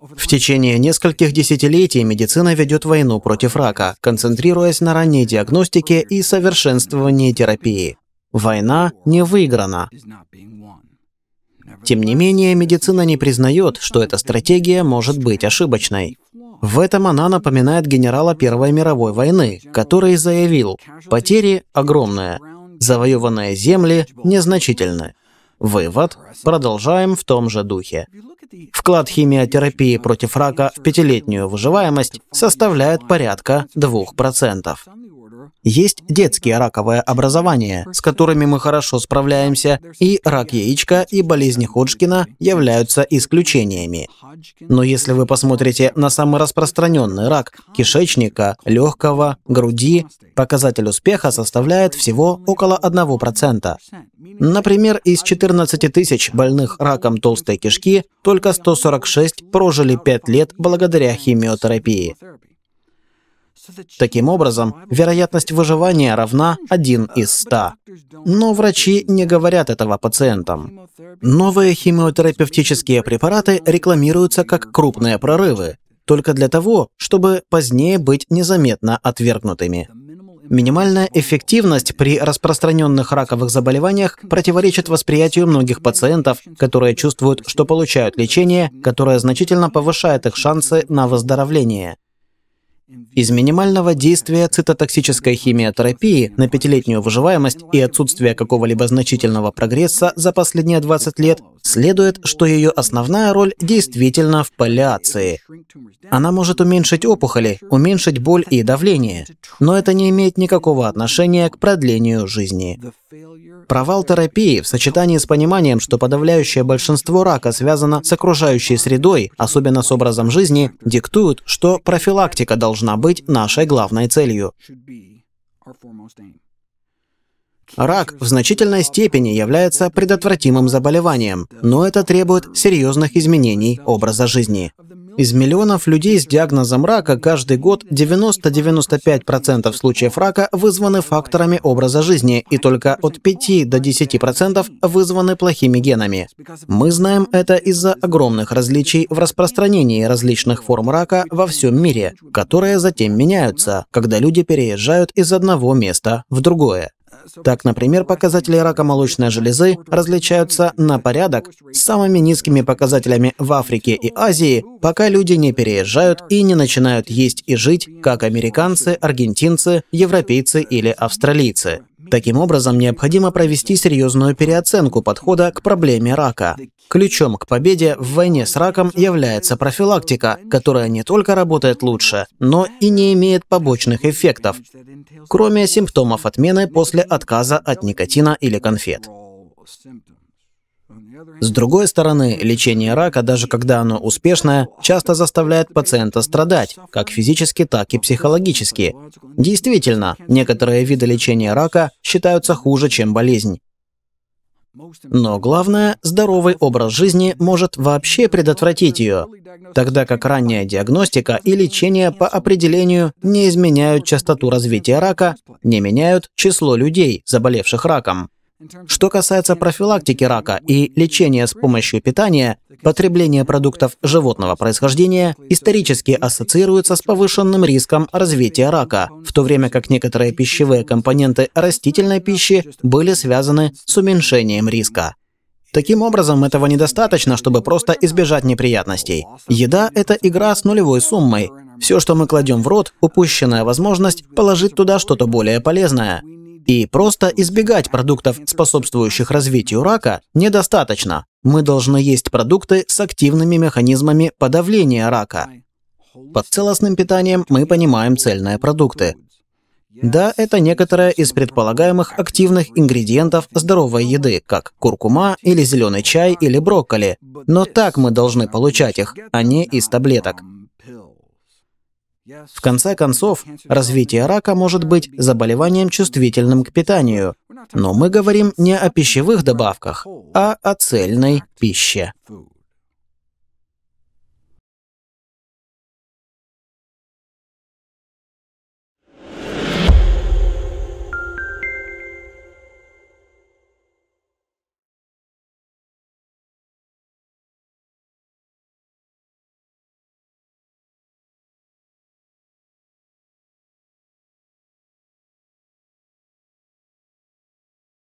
В течение нескольких десятилетий медицина ведет войну против рака, концентрируясь на ранней диагностике и совершенствовании терапии. Война не выиграна. Тем не менее, медицина не признает, что эта стратегия может быть ошибочной. В этом она напоминает генерала Первой мировой войны, который заявил, потери огромные, завоеванные земли незначительны. Вывод. Продолжаем в том же духе. Вклад химиотерапии против рака в пятилетнюю выживаемость составляет порядка 2%. Есть детские раковые образования, с которыми мы хорошо справляемся, и рак яичка и болезни Ходжкина являются исключениями. Но если вы посмотрите на самый распространенный рак кишечника, легкого, груди, показатель успеха составляет всего около 1%. Например, из 14 тысяч больных раком толстой кишки только 146 прожили 5 лет благодаря химиотерапии. Таким образом, вероятность выживания равна 1 из 100. Но врачи не говорят этого пациентам. Новые химиотерапевтические препараты рекламируются как крупные прорывы, только для того, чтобы позднее быть незаметно отвергнутыми. Минимальная эффективность при распространенных раковых заболеваниях противоречит восприятию многих пациентов, которые чувствуют, что получают лечение, которое значительно повышает их шансы на выздоровление. Из минимального действия цитотоксической химиотерапии на пятилетнюю выживаемость и отсутствие какого-либо значительного прогресса за последние 20 лет следует, что ее основная роль действительно в паллиации. Она может уменьшить опухоли, уменьшить боль и давление, но это не имеет никакого отношения к продлению жизни. Провал терапии в сочетании с пониманием, что подавляющее большинство рака связано с окружающей средой, особенно с образом жизни, диктуют, что профилактика должна быть нашей главной целью. Рак в значительной степени является предотвратимым заболеванием, но это требует серьезных изменений образа жизни. Из миллионов людей с диагнозом рака каждый год 90-95% случаев рака вызваны факторами образа жизни, и только от 5 до 10% вызваны плохими генами. Мы знаем это из-за огромных различий в распространении различных форм рака во всем мире, которые затем меняются, когда люди переезжают из одного места в другое. Так, например, показатели рака молочной железы различаются на порядок с самыми низкими показателями в Африке и Азии, пока люди не переезжают и не начинают есть и жить, как американцы, аргентинцы, европейцы или австралийцы. Таким образом, необходимо провести серьезную переоценку подхода к проблеме рака. Ключом к победе в войне с раком является профилактика, которая не только работает лучше, но и не имеет побочных эффектов, кроме симптомов отмены после отказа от никотина или конфет. С другой стороны, лечение рака, даже когда оно успешное, часто заставляет пациента страдать, как физически, так и психологически. Действительно, некоторые виды лечения рака считаются хуже, чем болезнь. Но главное, здоровый образ жизни может вообще предотвратить ее, тогда как ранняя диагностика и лечение по определению не изменяют частоту развития рака, не меняют число людей, заболевших раком. Что касается профилактики рака и лечения с помощью питания, потребление продуктов животного происхождения исторически ассоциируется с повышенным риском развития рака, в то время как некоторые пищевые компоненты растительной пищи были связаны с уменьшением риска. Таким образом, этого недостаточно, чтобы просто избежать неприятностей. Еда – это игра с нулевой суммой. Все, что мы кладем в рот, упущенная возможность положить туда что-то более полезное. И просто избегать продуктов, способствующих развитию рака, недостаточно. Мы должны есть продукты с активными механизмами подавления рака. Под целостным питанием мы понимаем цельные продукты. Да, это некоторые из предполагаемых активных ингредиентов здоровой еды, как куркума или зеленый чай или брокколи. Но так мы должны получать их, а не из таблеток. В конце концов, развитие рака может быть заболеванием чувствительным к питанию, но мы говорим не о пищевых добавках, а о цельной пище.